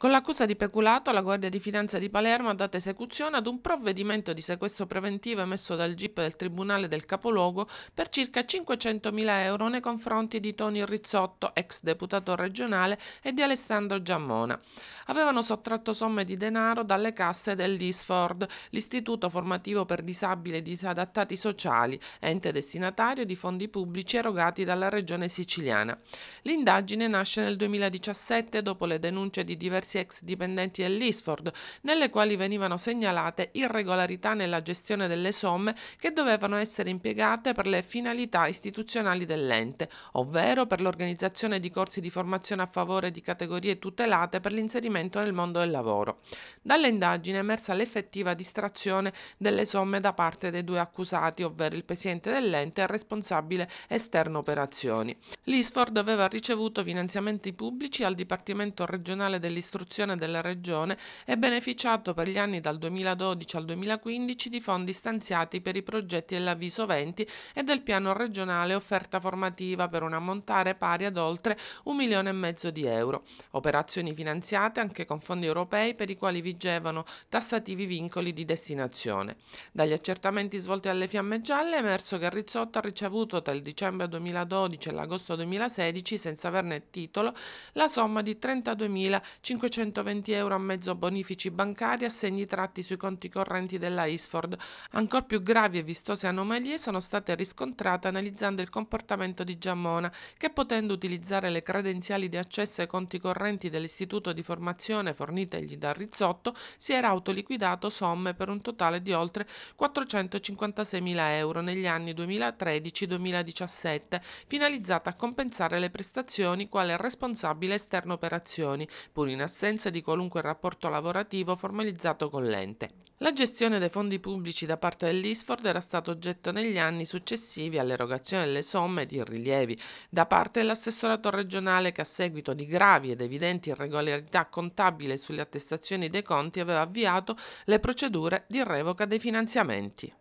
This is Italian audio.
Con l'accusa di peculato, la Guardia di Finanza di Palermo ha dato esecuzione ad un provvedimento di sequestro preventivo emesso dal GIP del Tribunale del Capoluogo per circa 500.000 euro nei confronti di Tonio Rizzotto, ex deputato regionale, e di Alessandro Giammona. Avevano sottratto somme di denaro dalle casse dell'ISFORD, l'Istituto Formativo per Disabili e Disadattati Sociali, ente destinatario di fondi pubblici erogati dalla Regione siciliana. L'indagine nasce nel 2017 dopo le denunce di diversi emersi ex dipendenti dell'Isford, nelle quali venivano segnalate irregolarità nella gestione delle somme che dovevano essere impiegate per le finalità istituzionali dell'ente, ovvero per l'organizzazione di corsi di formazione a favore di categorie tutelate per l'inserimento nel mondo del lavoro. Dalle indagini è emersa l'effettiva distrazione delle somme da parte dei due accusati, ovvero il presidente dell'ente e il responsabile esterno operazioni. L'Isford aveva ricevuto finanziamenti pubblici al Dipartimento regionale dell'istruzione istruzione della Regione è beneficiato per gli anni dal 2012 al 2015 di fondi stanziati per i progetti dell'avviso 20 e del piano regionale offerta formativa per un ammontare pari ad oltre un milione e mezzo di euro. Operazioni finanziate anche con fondi europei per i quali vigevano tassativi vincoli di destinazione. Dagli accertamenti svolti alle fiamme gialle è emerso che Rizzotto ha ricevuto tra il dicembre 2012 e l'agosto 2016, senza averne titolo, la somma di 32.500 520 euro a mezzo bonifici bancari, assegni tratti sui conti correnti della Isford. Ancora più gravi e vistose anomalie sono state riscontrate analizzando il comportamento di Giammona, che potendo utilizzare le credenziali di accesso ai conti correnti dell'istituto di formazione fornitegli da Rizzotto, si era autoliquidato somme per un totale di oltre 456.000 euro negli anni 2013-2017, finalizzata a compensare le prestazioni quale responsabile esterno operazioni, pur in assenza assenza di qualunque rapporto lavorativo formalizzato con l'ente. La gestione dei fondi pubblici da parte dell'Isford era stata oggetto negli anni successivi all'erogazione delle somme di rilievi da parte dell'assessorato regionale che a seguito di gravi ed evidenti irregolarità contabili sulle attestazioni dei conti aveva avviato le procedure di revoca dei finanziamenti.